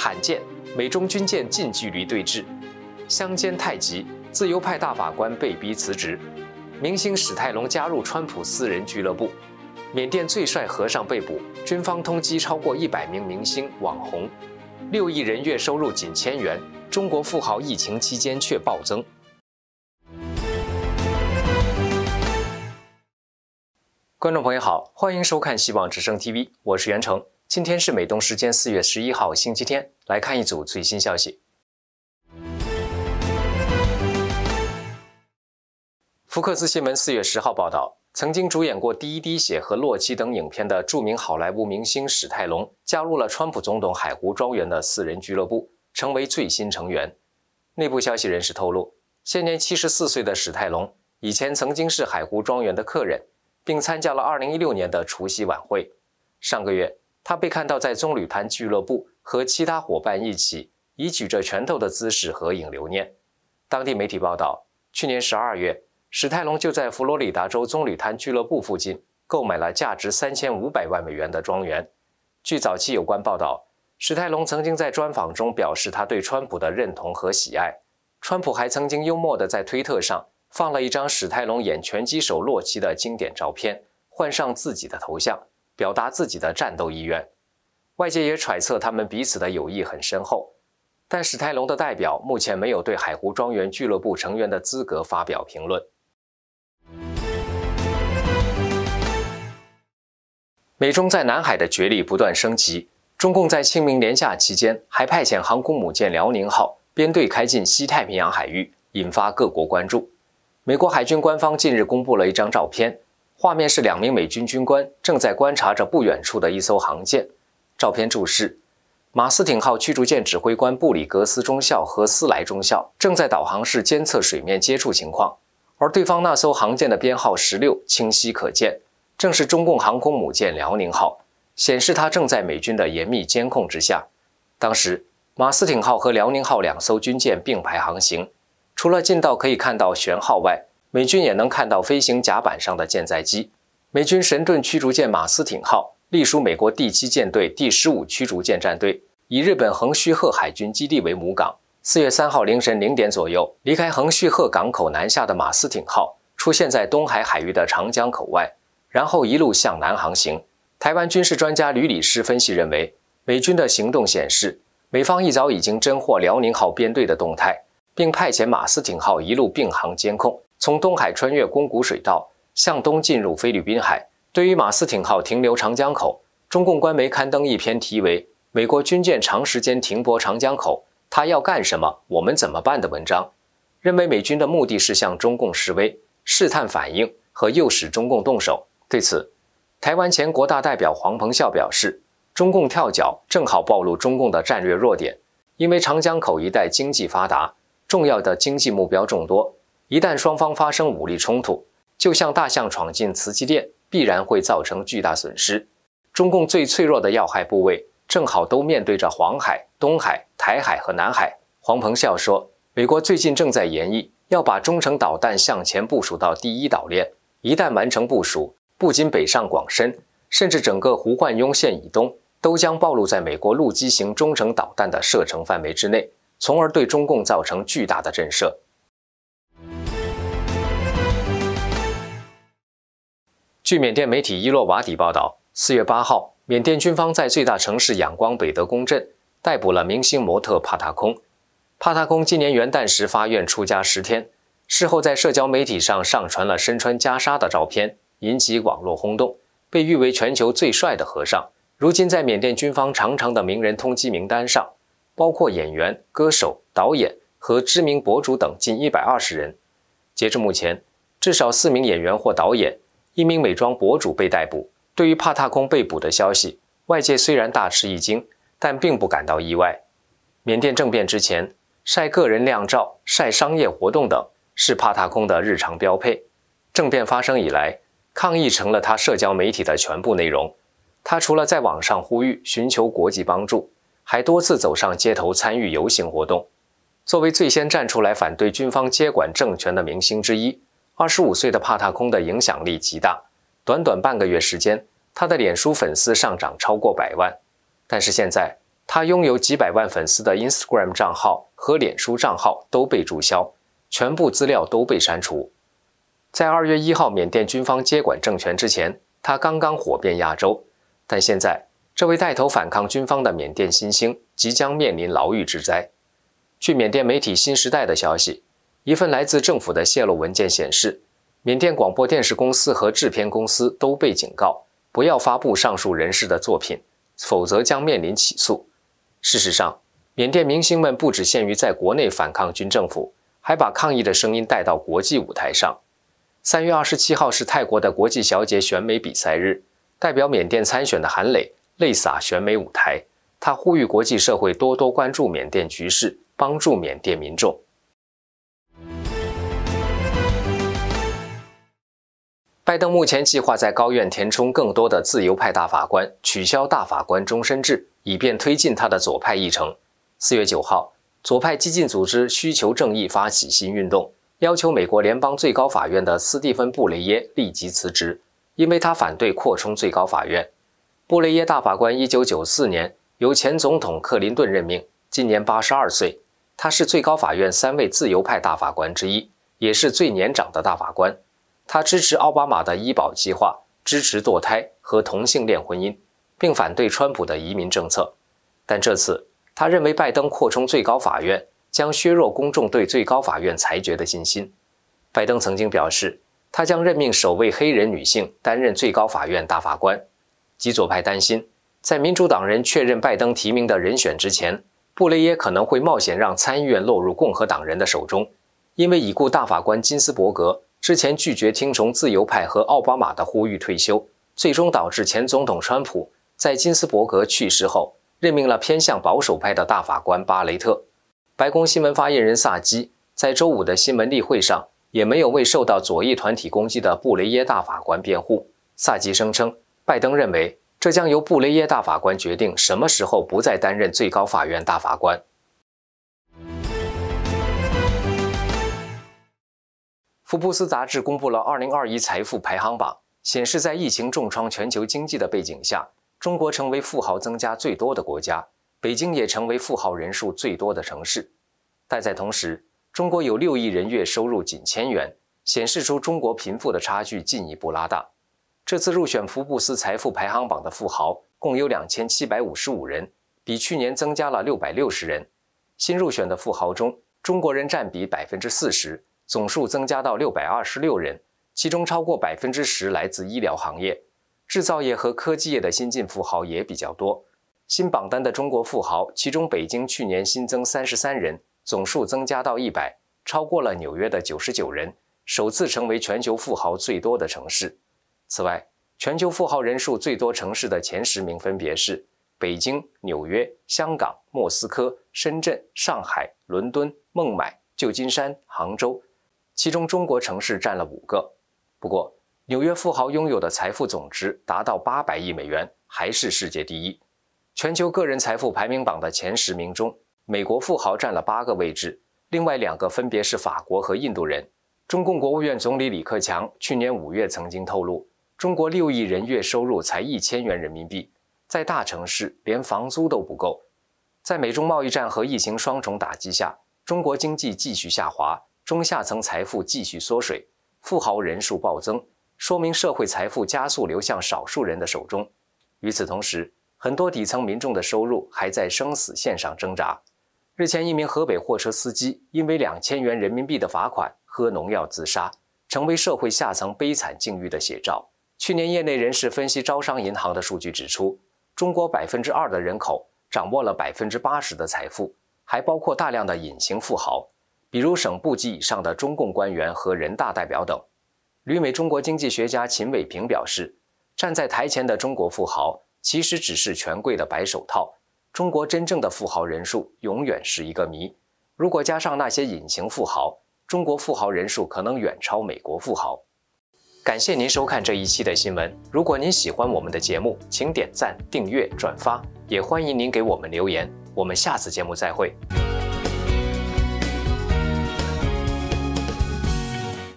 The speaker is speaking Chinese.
罕见美中军舰近距离对峙，相煎太急。自由派大法官被逼辞职，明星史泰龙加入川普私人俱乐部。缅甸最帅和尚被捕，军方通缉超过一百名明星网红。六亿人月收入仅千元，中国富豪疫情期间却暴增。观众朋友好，欢迎收看希望之声 TV，我是袁成。今天是美东时间四月十一号星期天，来看一组最新消息。福克斯新闻四月十号报道，曾经主演过《第一滴血》和《洛基》等影片的著名好莱坞明星史泰龙加入了川普总统海湖庄园的四人俱乐部，成为最新成员。内部消息人士透露，现年七十四岁的史泰龙以前曾经是海湖庄园的客人，并参加了二零一六年的除夕晚会。上个月。他被看到在棕榈滩俱乐部和其他伙伴一起以举着拳头的姿势合影留念。当地媒体报道，去年十二月，史泰龙就在佛罗里达州棕榈滩俱乐部附近购买了价值三千五百万美元的庄园。据早期有关报道，史泰龙曾经在专访中表示他对川普的认同和喜爱。川普还曾经幽默地在推特上放了一张史泰龙演拳击手洛奇的经典照片，换上自己的头像。表达自己的战斗意愿，外界也揣测他们彼此的友谊很深厚，但史泰龙的代表目前没有对海湖庄园俱乐部成员的资格发表评论。美中在南海的角力不断升级，中共在清明连假期间还派遣航空母舰辽宁号编队开进西太平洋海域，引发各国关注。美国海军官方近日公布了一张照片。画面是两名美军军官正在观察着不远处的一艘航舰。照片注释：马斯廷号驱逐舰指挥官布里格斯中校和斯莱中校正在导航室监测水面接触情况，而对方那艘航舰的编号十六清晰可见，正是中共航空母舰辽宁号，显示它正在美军的严密监控之下。当时，马斯廷号和辽宁号两艘军舰并排行行，除了近到可以看到舷号外，美军也能看到飞行甲板上的舰载机。美军神盾驱逐舰马斯廷号隶属美国第七舰队第十五驱逐舰战队，以日本横须贺海军基地为母港。四月三号凌晨零点左右，离开横须贺港口南下的马斯廷号出现在东海海域的长江口外，然后一路向南航行。台湾军事专家吕理师分析认为，美军的行动显示，美方一早已经侦获辽宁号编队的动态，并派遣马斯廷号一路并航监控。从东海穿越公谷水道，向东进入菲律宾海。对于马斯廷号停留长江口，中共官媒刊登一篇题为《美国军舰长时间停泊长江口，它要干什么？我们怎么办？》的文章，认为美军的目的是向中共示威、试探反应和诱使中共动手。对此，台湾前国大代表黄鹏笑表示，中共跳脚正好暴露中共的战略弱点，因为长江口一带经济发达，重要的经济目标众多。一旦双方发生武力冲突，就像大象闯进瓷器店，必然会造成巨大损失。中共最脆弱的要害部位，正好都面对着黄海、东海、台海和南海。黄鹏笑说，美国最近正在研议要把中程导弹向前部署到第一岛链，一旦完成部署，不仅北上广深，甚至整个胡焕庸线以东都将暴露在美国陆基型中程导弹的射程范围之内，从而对中共造成巨大的震慑。据缅甸媒体伊洛瓦底报道，四月八号，缅甸军方在最大城市仰光北德公镇逮捕了明星模特帕塔空。帕塔空今年元旦时发愿出家十天，事后在社交媒体上上传了身穿袈裟的照片，引起网络轰动，被誉为全球最帅的和尚。如今，在缅甸军方长长的名人通缉名单上，包括演员、歌手、导演和知名博主等近一百二十人。截至目前，至少四名演员或导演。一名美妆博主被逮捕。对于帕塔空被捕的消息，外界虽然大吃一惊，但并不感到意外。缅甸政变之前，晒个人靓照、晒商业活动等是帕塔空的日常标配。政变发生以来，抗议成了他社交媒体的全部内容。他除了在网上呼吁寻求国际帮助，还多次走上街头参与游行活动。作为最先站出来反对军方接管政权的明星之一。二十五岁的帕塔空的影响力极大，短短半个月时间，他的脸书粉丝上涨超过百万。但是现在，他拥有几百万粉丝的 Instagram 账号和脸书账号都被注销，全部资料都被删除。在二月一号缅甸军方接管政权之前，他刚刚火遍亚洲。但现在，这位带头反抗军方的缅甸新星即将面临牢狱之灾。据缅甸媒体《新时代》的消息。一份来自政府的泄露文件显示，缅甸广播电视公司和制片公司都被警告不要发布上述人士的作品，否则将面临起诉。事实上，缅甸明星们不只限于在国内反抗军政府，还把抗议的声音带到国际舞台上。三月二十七号是泰国的国际小姐选美比赛日，代表缅甸参选的韩磊泪洒选美舞台，他呼吁国际社会多多关注缅甸局势，帮助缅甸民众。拜登目前计划在高院填充更多的自由派大法官，取消大法官终身制，以便推进他的左派议程。四月九号，左派激进组织“需求正义”发起新运动，要求美国联邦最高法院的斯蒂芬·布雷耶立即辞职，因为他反对扩充最高法院。布雷耶大法官一九九四年由前总统克林顿任命，今年八十二岁，他是最高法院三位自由派大法官之一，也是最年长的大法官。他支持奥巴马的医保计划，支持堕胎和同性恋婚姻，并反对川普的移民政策。但这次，他认为拜登扩充最高法院将削弱公众对最高法院裁决的信心。拜登曾经表示，他将任命首位黑人女性担任最高法院大法官。极左派担心，在民主党人确认拜登提名的人选之前，布雷耶可能会冒险让参议院落入共和党人的手中，因为已故大法官金斯伯格。之前拒绝听从自由派和奥巴马的呼吁退休，最终导致前总统川普在金斯伯格去世后任命了偏向保守派的大法官巴雷特。白宫新闻发言人萨基在周五的新闻例会上也没有为受到左翼团体攻击的布雷耶大法官辩护。萨基声称，拜登认为这将由布雷耶大法官决定什么时候不再担任最高法院大法官。福布斯杂志公布了二零二一财富排行榜，显示在疫情重创全球经济的背景下，中国成为富豪增加最多的国家，北京也成为富豪人数最多的城市。但在同时，中国有六亿人月收入仅千元，显示出中国贫富的差距进一步拉大。这次入选福布斯财富排行榜的富豪共有两千七百五十五人，比去年增加了六百六十人。新入选的富豪中，中国人占比百分之四十。总数增加到六百二十六人，其中超过百分之十来自医疗行业、制造业和科技业的新晋富豪也比较多。新榜单的中国富豪，其中北京去年新增三十三人，总数增加到一百，超过了纽约的九十九人，首次成为全球富豪最多的城市。此外，全球富豪人数最多城市的前十名分别是北京、纽约、香港、莫斯科、深圳、上海、伦敦、孟买、旧金山、杭州。其中中国城市占了五个，不过纽约富豪拥有的财富总值达到八百亿美元，还是世界第一。全球个人财富排名榜的前十名中，美国富豪占了八个位置，另外两个分别是法国和印度人。中共国务院总理李克强去年五月曾经透露，中国六亿人月收入才一千元人民币，在大城市连房租都不够。在美中贸易战和疫情双重打击下，中国经济继续下滑。中下层财富继续缩水，富豪人数暴增，说明社会财富加速流向少数人的手中。与此同时，很多底层民众的收入还在生死线上挣扎。日前，一名河北货车司机因为两千元人民币的罚款喝农药自杀，成为社会下层悲惨境遇的写照。去年，业内人士分析招商银行的数据指出，中国百分之二的人口掌握了百分之八十的财富，还包括大量的隐形富豪。比如省部级以上的中共官员和人大代表等，旅美中国经济学家秦伟平表示，站在台前的中国富豪其实只是权贵的白手套，中国真正的富豪人数永远是一个谜。如果加上那些隐形富豪，中国富豪人数可能远超美国富豪。感谢您收看这一期的新闻。如果您喜欢我们的节目，请点赞、订阅、转发，也欢迎您给我们留言。我们下次节目再会。